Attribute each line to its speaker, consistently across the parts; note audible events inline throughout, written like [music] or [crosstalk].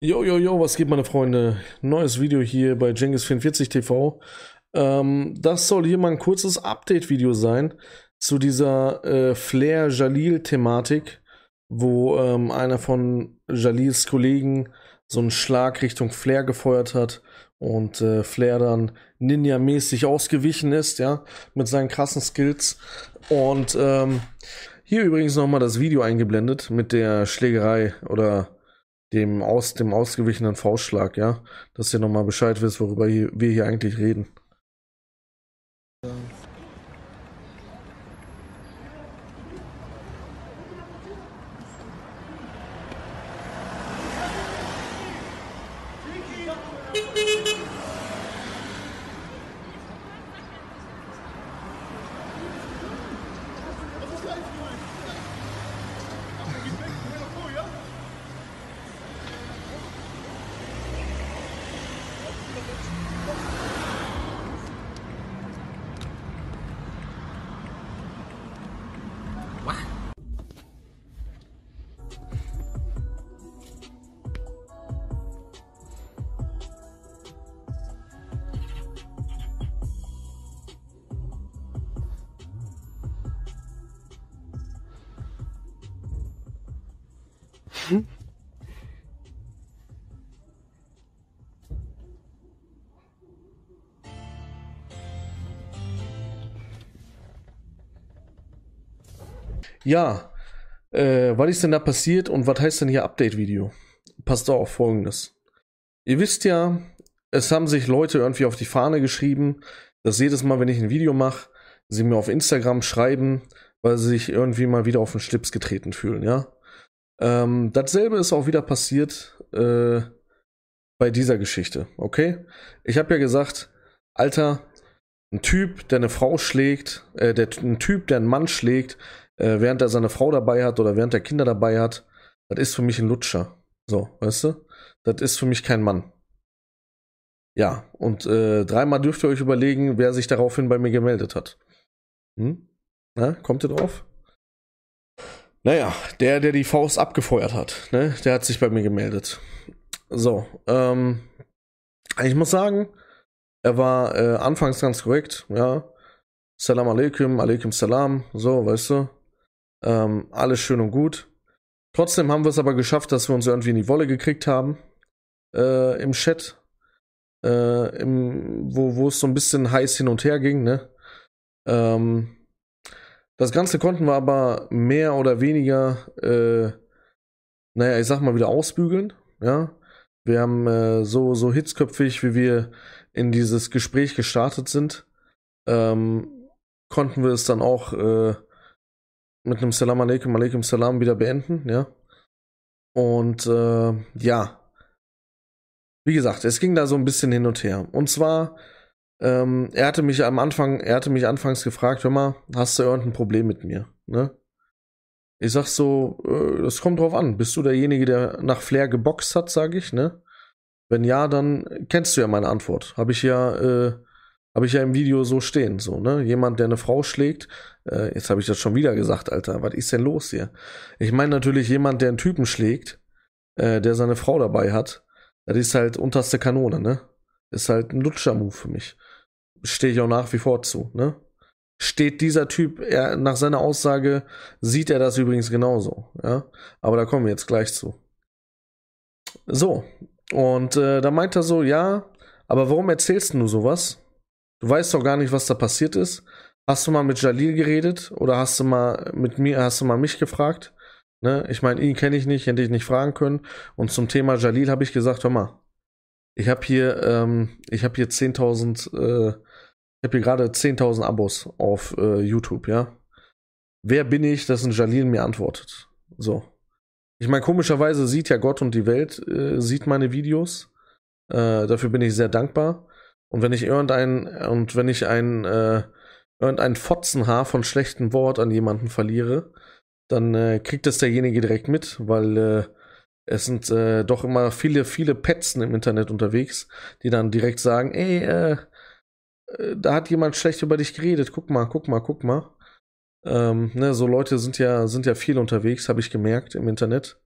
Speaker 1: Jo, jo, jo, was geht, meine Freunde? Neues Video hier bei Jengis44 TV. Ähm, das soll hier mal ein kurzes Update-Video sein zu dieser äh, Flair-Jalil-Thematik, wo ähm, einer von Jalils Kollegen so einen Schlag Richtung Flair gefeuert hat und äh, Flair dann ninja-mäßig ausgewichen ist, ja, mit seinen krassen Skills. Und ähm, hier übrigens nochmal das Video eingeblendet mit der Schlägerei oder dem aus dem ausgewichenen Faustschlag, ja, dass ihr nochmal Bescheid wisst, worüber hier, wir hier eigentlich reden. [laughs] ja, äh, was ist denn da passiert und was heißt denn hier Update-Video? Passt auch auf folgendes. Ihr wisst ja, es haben sich Leute irgendwie auf die Fahne geschrieben, dass jedes Mal, wenn ich ein Video mache, sie mir auf Instagram schreiben, weil sie sich irgendwie mal wieder auf den Schlips getreten fühlen, ja? Ähm, dasselbe ist auch wieder passiert äh, bei dieser Geschichte, okay? Ich habe ja gesagt, Alter, ein Typ, der eine Frau schlägt, äh, der, ein Typ, der einen Mann schlägt, äh, während er seine Frau dabei hat oder während er Kinder dabei hat, das ist für mich ein Lutscher. So, weißt du? Das ist für mich kein Mann. Ja, und äh, dreimal dürft ihr euch überlegen, wer sich daraufhin bei mir gemeldet hat. Hm? Na, kommt ihr drauf? Naja, der, der die Faust abgefeuert hat, ne, der hat sich bei mir gemeldet. So, ähm, ich muss sagen, er war äh, anfangs ganz korrekt, ja. Salam alaikum, alaikum salam, so, weißt du. Ähm, alles schön und gut. Trotzdem haben wir es aber geschafft, dass wir uns irgendwie in die Wolle gekriegt haben äh, im Chat, äh, im, wo, wo es so ein bisschen heiß hin und her ging, ne? Ähm, das Ganze konnten wir aber mehr oder weniger, äh, naja, ich sag mal wieder ausbügeln. Ja, wir haben äh, so so hitzköpfig, wie wir in dieses Gespräch gestartet sind, ähm, konnten wir es dann auch äh, mit einem Salam alaikum alaikum salam wieder beenden. Ja, und äh, ja, wie gesagt, es ging da so ein bisschen hin und her. Und zwar ähm, er hatte mich am Anfang, er hatte mich anfangs gefragt, hör mal, hast du irgendein Problem mit mir? Ne? Ich sag so, äh, das kommt drauf an. Bist du derjenige, der nach Flair geboxt hat, sag ich, ne? Wenn ja, dann kennst du ja meine Antwort. Habe ich ja, äh, habe ich ja im Video so stehen, so, ne? Jemand, der eine Frau schlägt, äh, jetzt habe ich das schon wieder gesagt, Alter, was ist denn los hier? Ich meine natürlich jemand, der einen Typen schlägt, äh, der seine Frau dabei hat, das ist halt unterste Kanone, ne? Ist halt ein Lutscher-Move für mich stehe ich auch nach wie vor zu, ne? Steht dieser Typ, er, nach seiner Aussage sieht er das übrigens genauso, ja? Aber da kommen wir jetzt gleich zu. So, und äh, da meint er so, ja, aber warum erzählst du sowas? Du weißt doch gar nicht, was da passiert ist. Hast du mal mit Jalil geredet oder hast du mal mit mir, hast du mal mich gefragt? Ne? Ich meine, ihn kenne ich nicht, hätte ich nicht fragen können. Und zum Thema Jalil habe ich gesagt, hör mal, ich habe hier, ähm, ich habe hier 10.000 äh, ich habe hier gerade 10.000 Abos auf äh, YouTube, ja. Wer bin ich, dass ein Jalil mir antwortet? So. Ich meine, komischerweise sieht ja Gott und die Welt, äh, sieht meine Videos. Äh, dafür bin ich sehr dankbar. Und wenn ich irgendein, und wenn ich ein, äh, irgendein Fotzenhaar von schlechtem Wort an jemanden verliere, dann äh, kriegt das derjenige direkt mit, weil äh, es sind äh, doch immer viele, viele Petzen im Internet unterwegs, die dann direkt sagen, ey, äh, äh, da hat jemand schlecht über dich geredet. Guck mal, guck mal, guck mal. Ähm, ne, so Leute sind ja, sind ja viel unterwegs, habe ich gemerkt im Internet.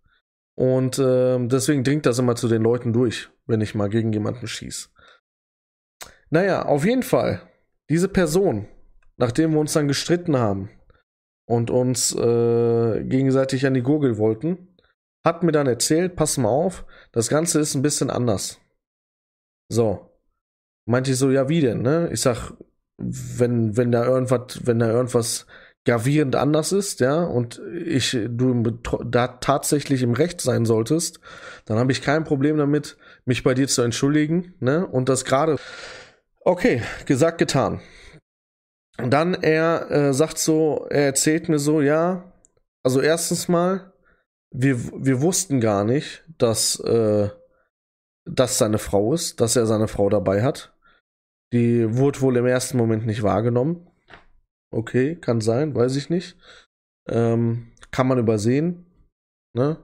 Speaker 1: Und ähm, deswegen dringt das immer zu den Leuten durch, wenn ich mal gegen jemanden schieße. Naja, auf jeden Fall, diese Person, nachdem wir uns dann gestritten haben und uns äh, gegenseitig an die Gurgel wollten, hat mir dann erzählt, pass mal auf, das Ganze ist ein bisschen anders. So, Meinte ich so, ja, wie denn, ne? Ich sag, wenn, wenn da irgendwas, wenn da irgendwas gravierend anders ist, ja, und ich, du da tatsächlich im Recht sein solltest, dann habe ich kein Problem damit, mich bei dir zu entschuldigen, ne? Und das gerade. Okay, gesagt, getan. Und dann er äh, sagt so, er erzählt mir so, ja, also erstens mal, wir, wir wussten gar nicht, dass, äh, dass seine Frau ist, dass er seine Frau dabei hat. Die wurde wohl im ersten Moment nicht wahrgenommen. Okay, kann sein, weiß ich nicht. Ähm, kann man übersehen, ne?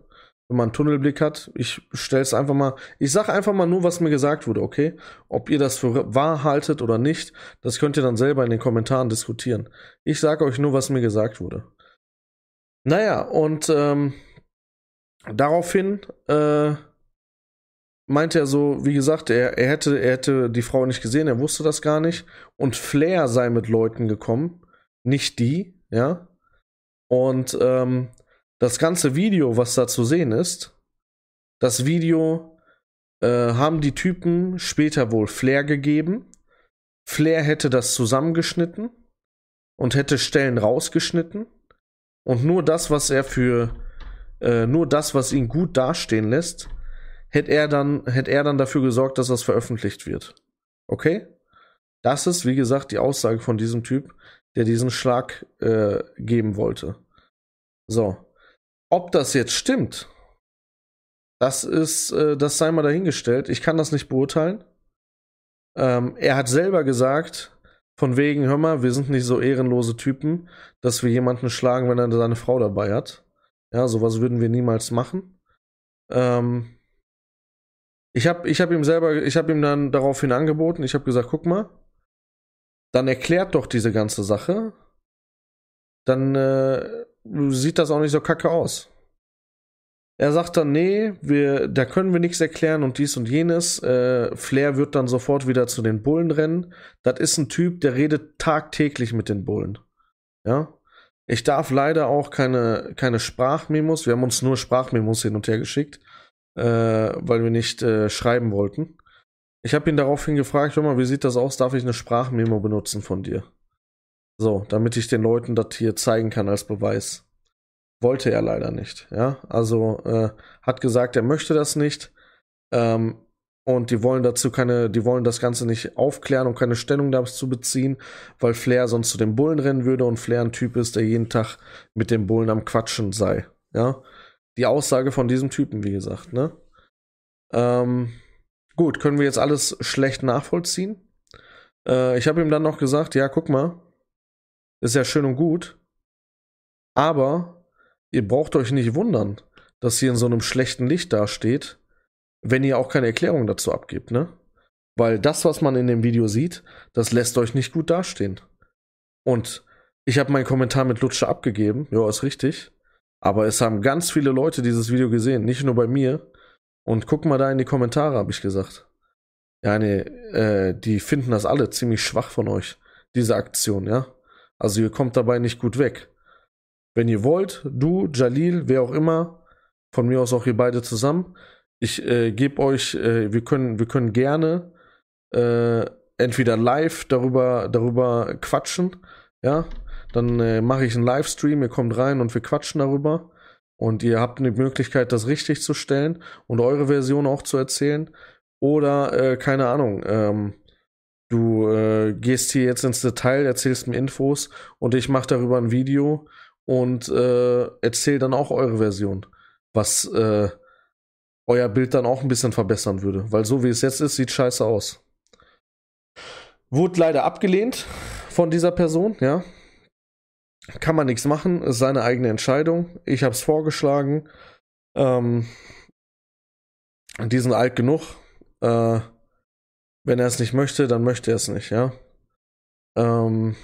Speaker 1: wenn man einen Tunnelblick hat. Ich stelle es einfach mal, ich sage einfach mal nur, was mir gesagt wurde, okay? Ob ihr das für wahr haltet oder nicht, das könnt ihr dann selber in den Kommentaren diskutieren. Ich sage euch nur, was mir gesagt wurde. Naja, und ähm, daraufhin äh, meinte er so, wie gesagt, er, er, hätte, er hätte die Frau nicht gesehen, er wusste das gar nicht. Und Flair sei mit Leuten gekommen, nicht die, ja. Und ähm, das ganze Video, was da zu sehen ist, das Video äh, haben die Typen später wohl Flair gegeben. Flair hätte das zusammengeschnitten und hätte Stellen rausgeschnitten. Und nur das, was er für, äh, nur das, was ihn gut dastehen lässt, hätte er dann, hätte er dann dafür gesorgt, dass das veröffentlicht wird. Okay? Das ist, wie gesagt, die Aussage von diesem Typ, der diesen Schlag äh, geben wollte. So. Ob das jetzt stimmt, das ist, äh, das sei mal dahingestellt. Ich kann das nicht beurteilen. Ähm, er hat selber gesagt, von wegen, hör mal, wir sind nicht so ehrenlose Typen, dass wir jemanden schlagen, wenn er seine Frau dabei hat. Ja, sowas würden wir niemals machen. Ähm, ich habe ich hab ihm selber, ich habe ihm dann daraufhin angeboten, ich habe gesagt, guck mal, dann erklärt doch diese ganze Sache, dann äh, sieht das auch nicht so kacke aus. Er sagt dann, nee, wir, da können wir nichts erklären und dies und jenes. Äh, Flair wird dann sofort wieder zu den Bullen rennen. Das ist ein Typ, der redet tagtäglich mit den Bullen. Ja. Ich darf leider auch keine, keine Sprachmemos, wir haben uns nur Sprachmemos hin und her geschickt äh, weil wir nicht äh, schreiben wollten. Ich habe ihn daraufhin gefragt, hör mal, wie sieht das aus? Darf ich eine Sprachmemo benutzen von dir? So, damit ich den Leuten das hier zeigen kann als Beweis. Wollte er leider nicht, ja. Also äh, hat gesagt, er möchte das nicht. Ähm, und die wollen dazu keine, die wollen das Ganze nicht aufklären und keine Stellung dazu beziehen, weil Flair sonst zu den Bullen rennen würde und Flair ein Typ ist, der jeden Tag mit den Bullen am Quatschen sei. Ja, die Aussage von diesem Typen, wie gesagt, ne? Ähm, gut, können wir jetzt alles schlecht nachvollziehen? Äh, ich habe ihm dann noch gesagt, ja, guck mal, ist ja schön und gut, aber ihr braucht euch nicht wundern, dass ihr in so einem schlechten Licht dasteht, wenn ihr auch keine Erklärung dazu abgibt, ne? Weil das, was man in dem Video sieht, das lässt euch nicht gut dastehen. Und ich habe meinen Kommentar mit Lutsche abgegeben, ja, ist richtig. Aber es haben ganz viele Leute dieses Video gesehen, nicht nur bei mir. Und guck mal da in die Kommentare, habe ich gesagt. Ja, nee, äh, die finden das alle ziemlich schwach von euch, diese Aktion, ja. Also ihr kommt dabei nicht gut weg. Wenn ihr wollt, du, Jalil, wer auch immer, von mir aus auch ihr beide zusammen, ich äh, gebe euch, äh, wir, können, wir können gerne äh, entweder live darüber, darüber quatschen, ja, dann äh, mache ich einen Livestream, ihr kommt rein und wir quatschen darüber. Und ihr habt eine Möglichkeit, das richtig zu stellen und eure Version auch zu erzählen. Oder, äh, keine Ahnung, ähm, du äh, gehst hier jetzt ins Detail, erzählst mir Infos und ich mache darüber ein Video und äh, erzähle dann auch eure Version, was äh, euer Bild dann auch ein bisschen verbessern würde, weil so wie es jetzt ist, sieht scheiße aus. Wurde leider abgelehnt von dieser Person, ja kann man nichts machen, ist seine eigene Entscheidung. Ich habe es vorgeschlagen. Ähm, die sind alt genug. Äh, wenn er es nicht möchte, dann möchte er es nicht, ja. Ähm,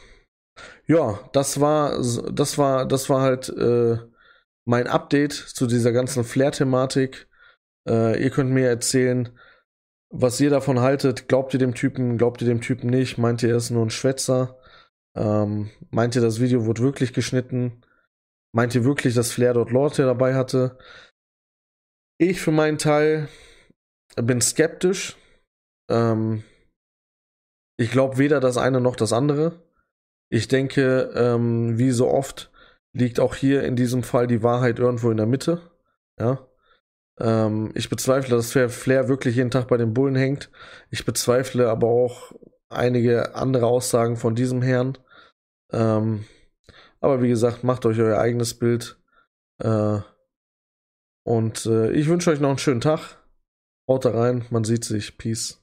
Speaker 1: ja, das war, das war, das war halt äh, mein Update zu dieser ganzen Flair-Thematik. Äh, ihr könnt mir erzählen, was ihr davon haltet. Glaubt ihr dem Typen, glaubt ihr dem Typen nicht? Meint ihr, er ist nur ein Schwätzer? Ähm, meinte, das Video wurde wirklich geschnitten. Meinte wirklich, dass Flair dort Lorte dabei hatte. Ich für meinen Teil bin skeptisch. Ähm, ich glaube weder das eine noch das andere. Ich denke, ähm, wie so oft liegt auch hier in diesem Fall die Wahrheit irgendwo in der Mitte. Ja. Ähm, ich bezweifle, dass Flair wirklich jeden Tag bei den Bullen hängt. Ich bezweifle aber auch einige andere Aussagen von diesem Herrn. Ähm, aber wie gesagt, macht euch euer eigenes Bild. Äh, und äh, ich wünsche euch noch einen schönen Tag. Haut da rein, man sieht sich. Peace.